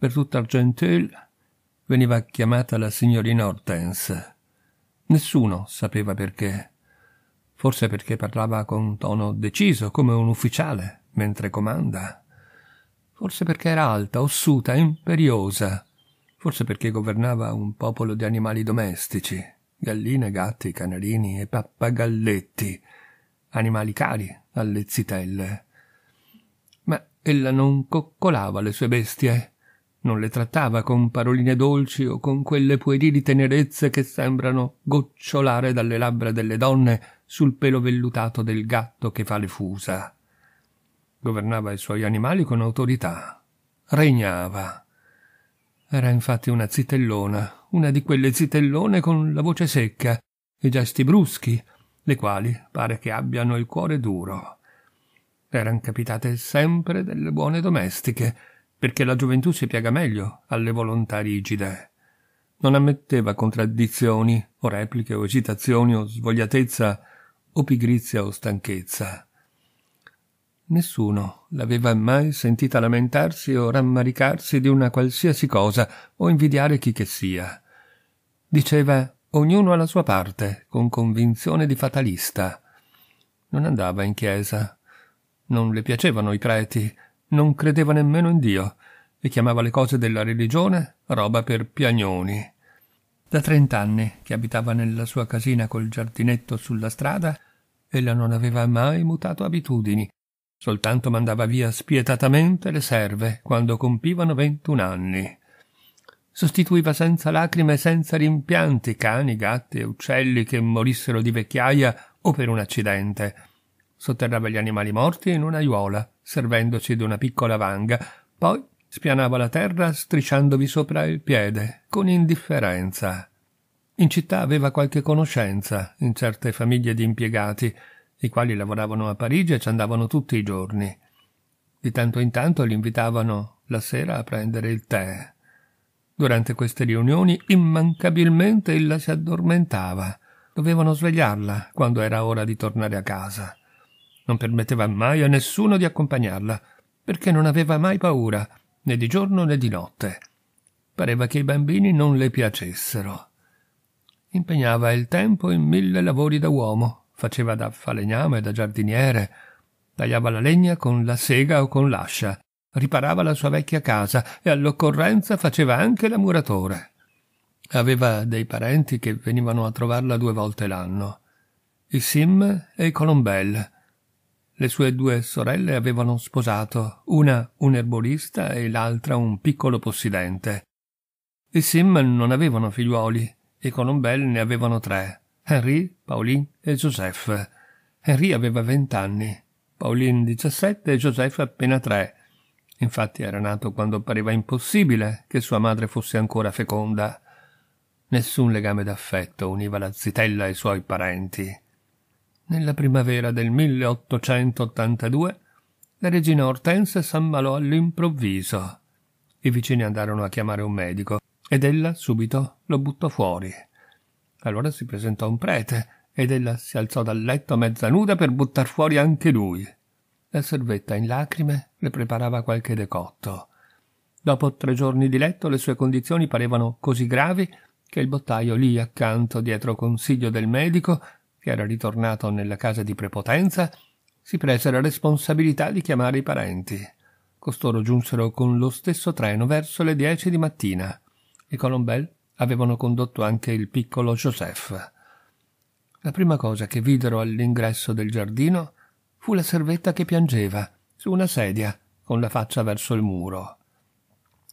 Per tutta Argenteuil veniva chiamata la signorina Hortense. Nessuno sapeva perché. Forse perché parlava con tono deciso, come un ufficiale, mentre comanda. Forse perché era alta, ossuta, imperiosa. Forse perché governava un popolo di animali domestici, galline, gatti, canarini e pappagalletti, animali cari alle zitelle. Ma ella non coccolava le sue bestie, non le trattava con paroline dolci o con quelle puerili tenerezze che sembrano gocciolare dalle labbra delle donne sul pelo vellutato del gatto che fa le fusa. Governava i suoi animali con autorità. Regnava. Era infatti una zitellona, una di quelle zitellone con la voce secca, i gesti bruschi, le quali pare che abbiano il cuore duro. Eran capitate sempre delle buone domestiche, perché la gioventù si piega meglio alle volontà rigide. Non ammetteva contraddizioni, o repliche, o esitazioni, o svogliatezza, o pigrizia, o stanchezza. Nessuno l'aveva mai sentita lamentarsi o rammaricarsi di una qualsiasi cosa o invidiare chi che sia. Diceva ognuno alla sua parte, con convinzione di fatalista. Non andava in chiesa. Non le piacevano i preti, non credeva nemmeno in Dio e chiamava le cose della religione roba per piagnoni. Da trent'anni che abitava nella sua casina col giardinetto sulla strada, ella non aveva mai mutato abitudini, soltanto mandava via spietatamente le serve quando compivano ventun anni. Sostituiva senza lacrime e senza rimpianti cani, gatti e uccelli che morissero di vecchiaia o per un accidente. Sotterrava gli animali morti in un'aiuola servendosi d'una piccola vanga, poi spianava la terra strisciandovi sopra il piede, con indifferenza. In città aveva qualche conoscenza in certe famiglie di impiegati, i quali lavoravano a Parigi e ci andavano tutti i giorni. Di tanto in tanto li invitavano la sera a prendere il tè. Durante queste riunioni immancabilmente ella si addormentava. Dovevano svegliarla quando era ora di tornare a casa. Non permetteva mai a nessuno di accompagnarla, perché non aveva mai paura, né di giorno né di notte. Pareva che i bambini non le piacessero. Impegnava il tempo in mille lavori da uomo, faceva da falegname, e da giardiniere, tagliava la legna con la sega o con l'ascia, riparava la sua vecchia casa e all'occorrenza faceva anche la muratore. Aveva dei parenti che venivano a trovarla due volte l'anno, i Sim e i Colombel, le sue due sorelle avevano sposato, una un erborista e l'altra un piccolo possidente. I Sim non avevano figliuoli, i Colombel ne avevano tre, Henri, Pauline e Joseph. Henri aveva vent'anni, Pauline diciassette e Joseph appena tre. Infatti era nato quando pareva impossibile che sua madre fosse ancora feconda. Nessun legame d'affetto univa la zitella ai suoi parenti. Nella primavera del 1882 la regina Ortense s'ammalò all'improvviso. I vicini andarono a chiamare un medico ed ella subito lo buttò fuori. Allora si presentò un prete ed ella si alzò dal letto mezza nuda per buttar fuori anche lui. La servetta in lacrime le preparava qualche decotto. Dopo tre giorni di letto le sue condizioni parevano così gravi che il bottaio lì accanto, dietro consiglio del medico, che era ritornato nella casa di prepotenza, si prese la responsabilità di chiamare i parenti. Costoro giunsero con lo stesso treno verso le dieci di mattina. I Colombel avevano condotto anche il piccolo Joseph. La prima cosa che videro all'ingresso del giardino fu la servetta che piangeva su una sedia con la faccia verso il muro.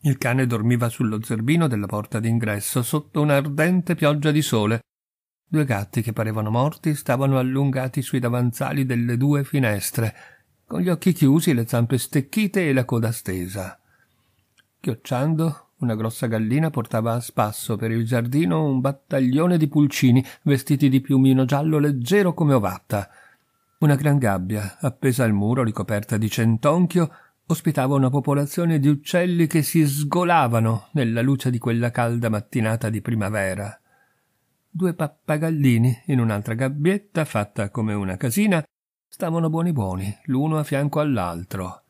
Il cane dormiva sullo zerbino della porta d'ingresso sotto un'ardente pioggia di sole Due gatti che parevano morti stavano allungati sui davanzali delle due finestre, con gli occhi chiusi, le zampe stecchite e la coda stesa. Chiocciando, una grossa gallina portava a spasso per il giardino un battaglione di pulcini vestiti di piumino giallo leggero come ovatta. Una gran gabbia, appesa al muro ricoperta di centonchio, ospitava una popolazione di uccelli che si sgolavano nella luce di quella calda mattinata di primavera. Due pappagallini, in un'altra gabbietta fatta come una casina, stavano buoni buoni, l'uno a fianco all'altro.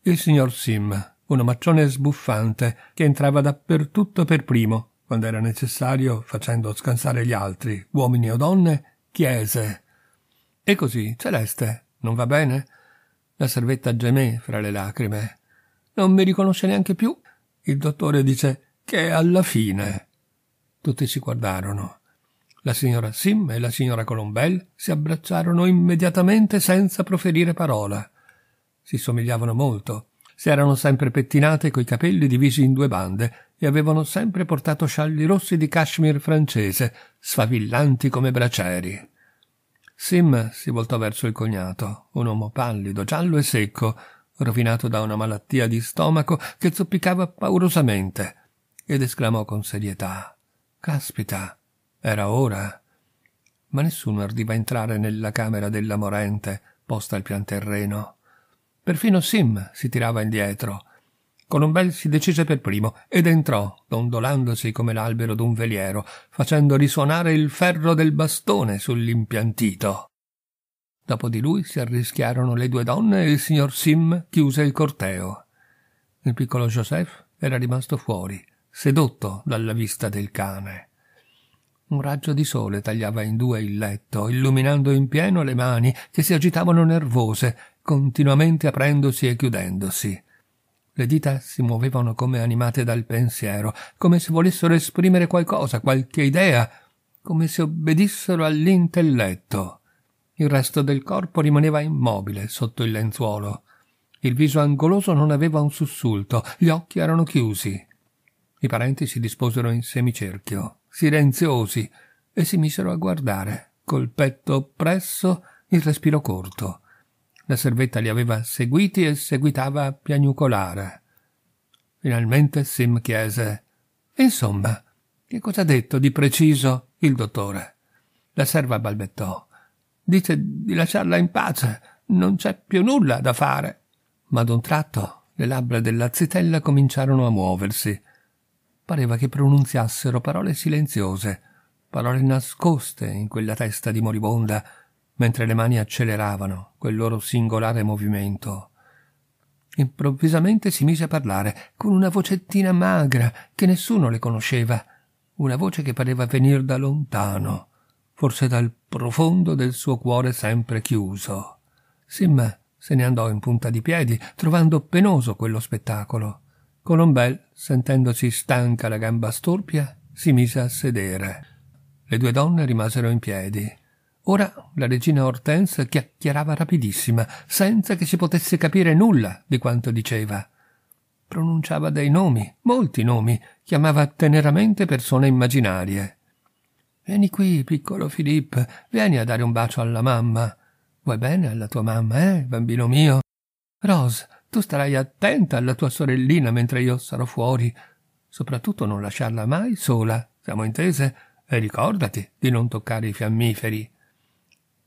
Il signor Sim, un omaccione sbuffante, che entrava dappertutto per primo, quando era necessario, facendo scansare gli altri, uomini o donne, chiese. E così, Celeste, non va bene? La servetta gemé fra le lacrime. Non mi riconosce neanche più. Il dottore dice che alla fine. Tutti si guardarono. La signora Sim e la signora Colombel si abbracciarono immediatamente senza proferire parola. Si somigliavano molto. Si erano sempre pettinate coi capelli divisi in due bande e avevano sempre portato scialli rossi di cashmere francese, sfavillanti come bracieri. Sim si voltò verso il cognato, un uomo pallido, giallo e secco, rovinato da una malattia di stomaco che zoppicava paurosamente, ed esclamò con serietà Caspita, era ora. Ma nessuno ardiva entrare nella camera della morente, posta al pianterreno. Perfino Sim si tirava indietro. Con si decise per primo ed entrò, dondolandosi come l'albero d'un veliero, facendo risuonare il ferro del bastone sull'impiantito. Dopo di lui si arrischiarono le due donne e il signor Sim chiuse il corteo. Il piccolo Joseph era rimasto fuori, sedotto dalla vista del cane. Un raggio di sole tagliava in due il letto, illuminando in pieno le mani che si agitavano nervose, continuamente aprendosi e chiudendosi. Le dita si muovevano come animate dal pensiero, come se volessero esprimere qualcosa, qualche idea, come se obbedissero all'intelletto. Il resto del corpo rimaneva immobile sotto il lenzuolo. Il viso angoloso non aveva un sussulto, gli occhi erano chiusi. I parenti si disposero in semicerchio, silenziosi, e si misero a guardare, col petto oppresso, il respiro corto. La servetta li aveva seguiti e seguitava a piagnucolare. Finalmente Sim chiese Insomma, che cosa ha detto di preciso il dottore? La serva balbettò. Dice di lasciarla in pace, non c'è più nulla da fare. Ma ad un tratto le labbra della zitella cominciarono a muoversi pareva che pronunziassero parole silenziose, parole nascoste in quella testa di moribonda, mentre le mani acceleravano quel loro singolare movimento. Improvvisamente si mise a parlare con una vocettina magra che nessuno le conosceva, una voce che pareva venir da lontano, forse dal profondo del suo cuore sempre chiuso. Sim se ne andò in punta di piedi, trovando penoso quello spettacolo. Colombel, sentendosi stanca la gamba storpia, si mise a sedere. Le due donne rimasero in piedi. Ora la regina Hortense chiacchierava rapidissima, senza che si potesse capire nulla di quanto diceva. Pronunciava dei nomi, molti nomi, chiamava teneramente persone immaginarie. Vieni qui, piccolo Filippo, vieni a dare un bacio alla mamma. Vuoi bene alla tua mamma, eh, bambino mio? Rose, tu starai attenta alla tua sorellina mentre io sarò fuori. Soprattutto non lasciarla mai sola, siamo intese? E ricordati di non toccare i fiammiferi.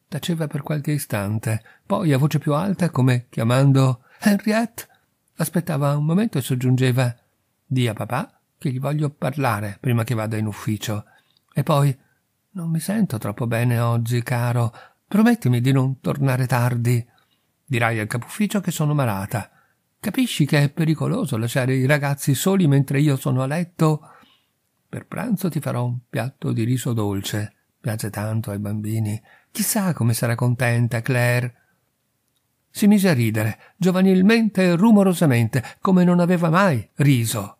Taceva per qualche istante, poi a voce più alta, come chiamando Henriette, aspettava un momento e soggiungeva Di a papà che gli voglio parlare prima che vada in ufficio. E poi Non mi sento troppo bene oggi, caro. Promettimi di non tornare tardi. Dirai al capo ufficio che sono malata. Capisci che è pericoloso lasciare i ragazzi soli mentre io sono a letto? Per pranzo ti farò un piatto di riso dolce. Piace tanto ai bambini. Chissà come sarà contenta Claire. Si mise a ridere, giovanilmente e rumorosamente, come non aveva mai riso.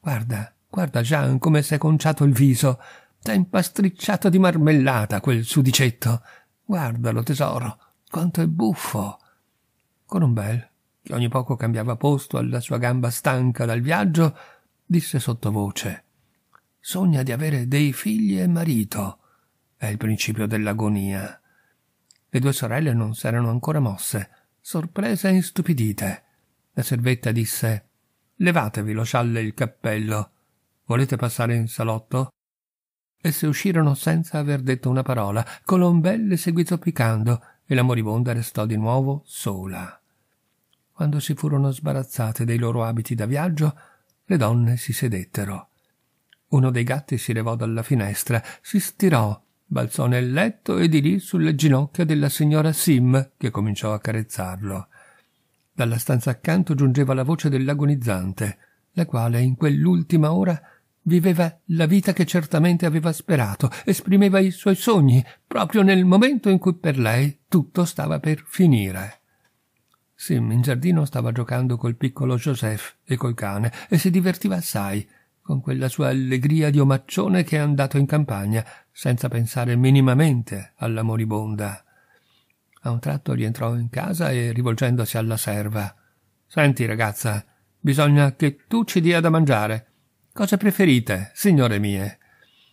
Guarda, guarda Jean come s'è conciato il viso. T'ha impastricciato di marmellata quel sudicetto. Guardalo, tesoro, quanto è buffo. Con un bel che ogni poco cambiava posto alla sua gamba stanca dal viaggio, disse sottovoce Sogna di avere dei figli e marito. È il principio dell'agonia. Le due sorelle non s'erano ancora mosse, sorprese e stupidite. La servetta disse Levatevi lo scialle e il cappello. Volete passare in salotto? Esse uscirono senza aver detto una parola. Colombelle seguì zoppicando e la moribonda restò di nuovo sola quando si furono sbarazzate dei loro abiti da viaggio, le donne si sedettero. Uno dei gatti si levò dalla finestra, si stirò, balzò nel letto e di lì sulle ginocchia della signora Sim, che cominciò a carezzarlo. Dalla stanza accanto giungeva la voce dell'agonizzante, la quale in quell'ultima ora viveva la vita che certamente aveva sperato, esprimeva i suoi sogni proprio nel momento in cui per lei tutto stava per finire. Sim in giardino stava giocando col piccolo Joseph e col cane e si divertiva assai con quella sua allegria di omaccione che è andato in campagna senza pensare minimamente alla moribonda. A un tratto rientrò in casa e rivolgendosi alla serva. Senti, ragazza, bisogna che tu ci dia da mangiare. Cosa preferite, signore mie?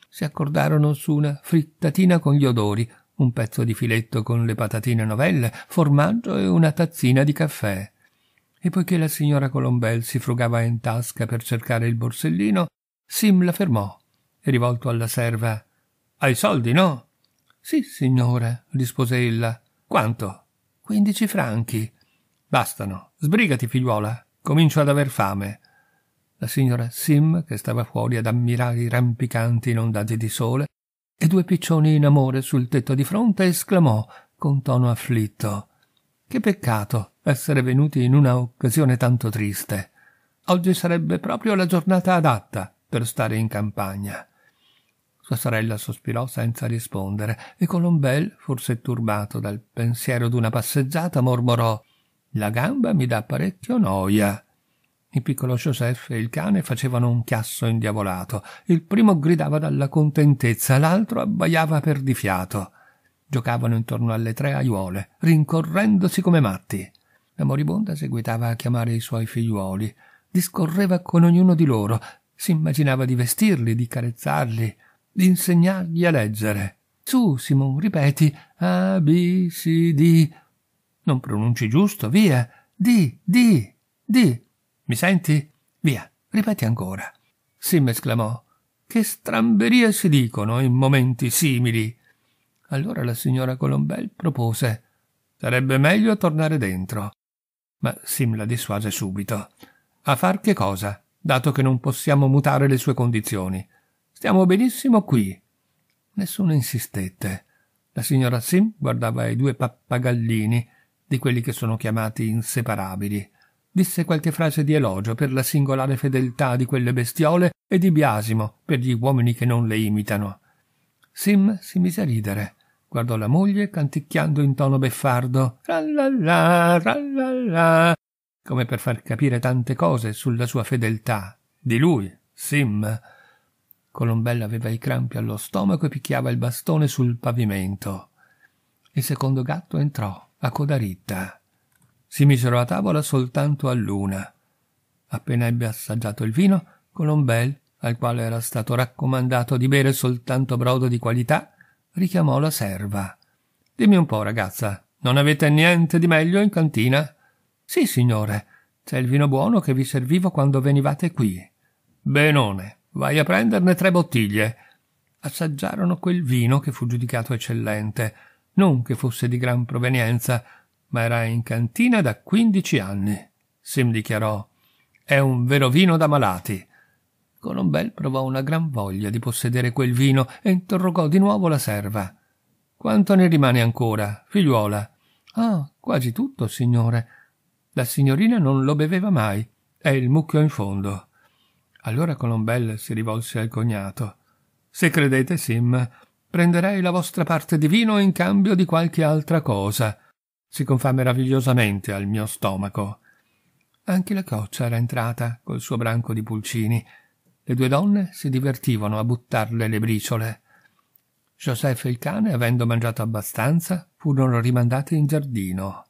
Si accordarono su una frittatina con gli odori, un pezzo di filetto con le patatine novelle, formaggio e una tazzina di caffè. E poiché la signora Colombel si frugava in tasca per cercare il borsellino, Sim la fermò e rivolto alla serva Hai soldi, no? Sì, signore, rispose ella. Quanto? Quindici franchi. Bastano. Sbrigati, figliuola. Comincio ad aver fame. La signora Sim, che stava fuori ad ammirare i rampicanti inondati di sole, e due piccioni in amore sul tetto di fronte esclamò con tono afflitto Che peccato essere venuti in una occasione tanto triste. Oggi sarebbe proprio la giornata adatta per stare in campagna. Sua sorella sospirò senza rispondere e Colombel, forse turbato dal pensiero d'una passeggiata, mormorò La gamba mi dà parecchio noia. Il piccolo Joseph e il cane facevano un chiasso indiavolato. Il primo gridava dalla contentezza, l'altro abbaiava per di fiato. Giocavano intorno alle tre aiuole, rincorrendosi come matti. La moribonda seguitava a chiamare i suoi figliuoli, discorreva con ognuno di loro, si immaginava di vestirli, di carezzarli, di insegnargli a leggere. Su, Simon, ripeti A, B, C, D. Non pronunci giusto, via. D, D, D. Mi senti? Via, ripeti ancora. Sim esclamò. Che stramberie si dicono in momenti simili. Allora la signora Colombel propose. Sarebbe meglio tornare dentro. Ma Sim la dissuase subito. A far che cosa, dato che non possiamo mutare le sue condizioni? Stiamo benissimo qui. Nessuno insistette. La signora Sim guardava i due pappagallini, di quelli che sono chiamati inseparabili disse qualche frase di elogio per la singolare fedeltà di quelle bestiole e di biasimo per gli uomini che non le imitano. Sim si mise a ridere, guardò la moglie canticchiando in tono beffardo rallallà, rallallà, come per far capire tante cose sulla sua fedeltà. Di lui, Sim. Colombella aveva i crampi allo stomaco e picchiava il bastone sul pavimento. Il secondo gatto entrò, a coda ritta. Si misero a tavola soltanto a luna. Appena ebbe assaggiato il vino, Colombel, al quale era stato raccomandato di bere soltanto brodo di qualità, richiamò la serva. Dimmi un po', ragazza, non avete niente di meglio in cantina? Sì, signore, c'è il vino buono che vi servivo quando venivate qui. Benone, vai a prenderne tre bottiglie. Assaggiarono quel vino che fu giudicato eccellente, non che fosse di gran provenienza, ma era in cantina da quindici anni. Sim dichiarò: È un vero vino da malati. Colombel provò una gran voglia di possedere quel vino e interrogò di nuovo la serva. Quanto ne rimane ancora, figliuola? Ah, quasi tutto, signore. La signorina non lo beveva mai. È il mucchio in fondo. Allora Colombel si rivolse al cognato. Se credete, Sim, prenderei la vostra parte di vino in cambio di qualche altra cosa si confà meravigliosamente al mio stomaco. Anche la coccia era entrata col suo branco di pulcini. Le due donne si divertivano a buttarle le briciole. Joseph e il cane, avendo mangiato abbastanza, furono rimandate in giardino.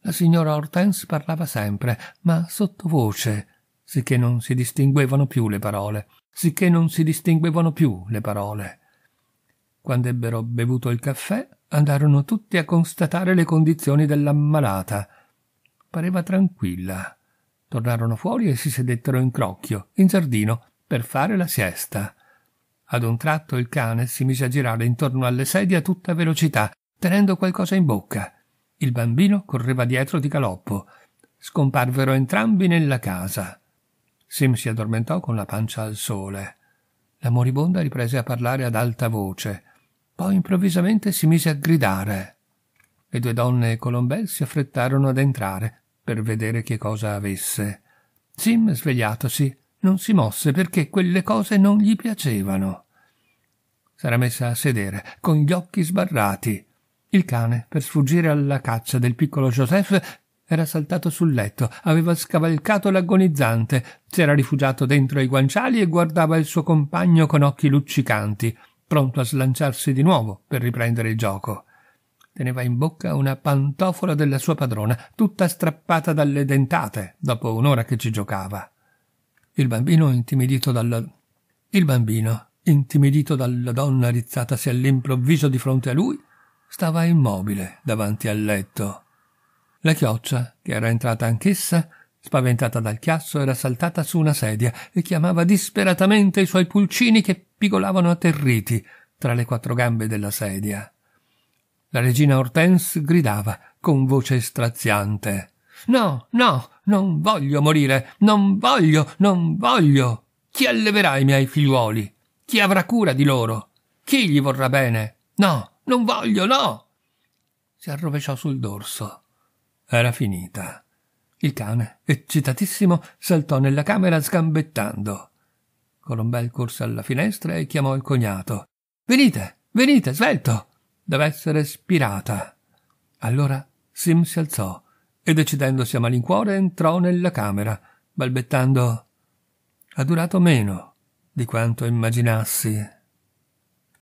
La signora Hortense parlava sempre, ma sottovoce, sicché non si distinguevano più le parole, sicché non si distinguevano più le parole. Quando ebbero bevuto il caffè, andarono tutti a constatare le condizioni dell'ammalata. Pareva tranquilla. Tornarono fuori e si sedettero in crocchio, in giardino, per fare la siesta. Ad un tratto il cane si mise a girare intorno alle sedie a tutta velocità, tenendo qualcosa in bocca. Il bambino correva dietro di galoppo. Scomparvero entrambi nella casa. Sim si addormentò con la pancia al sole. La moribonda riprese a parlare ad alta voce. Poi improvvisamente si mise a gridare. Le due donne e Colombel si affrettarono ad entrare per vedere che cosa avesse. Sim, svegliatosi, non si mosse perché quelle cose non gli piacevano. S'era messa a sedere, con gli occhi sbarrati. Il cane, per sfuggire alla caccia del piccolo Joseph, era saltato sul letto, aveva scavalcato l'agonizzante, si era rifugiato dentro i guanciali e guardava il suo compagno con occhi luccicanti, pronto a slanciarsi di nuovo per riprendere il gioco. Teneva in bocca una pantofola della sua padrona, tutta strappata dalle dentate, dopo un'ora che ci giocava. Il bambino intimidito dalla... Il bambino, intimidito dalla donna rizzatasi all'improvviso di fronte a lui, stava immobile davanti al letto. La chioccia, che era entrata anch'essa, Spaventata dal chiasso, era saltata su una sedia e chiamava disperatamente i suoi pulcini che pigolavano atterriti tra le quattro gambe della sedia. La regina Hortense gridava con voce straziante. No, no, non voglio morire, non voglio, non voglio. Chi alleverà i miei figliuoli? Chi avrà cura di loro? Chi gli vorrà bene? No, non voglio, no. Si arrovesciò sul dorso. Era finita. Il cane, eccitatissimo, saltò nella camera sgambettando. Colombel corse alla finestra e chiamò il cognato. Venite, venite, svelto! Deve essere spirata. Allora Sim si alzò e, decidendosi a malincuore, entrò nella camera, balbettando. Ha durato meno di quanto immaginassi.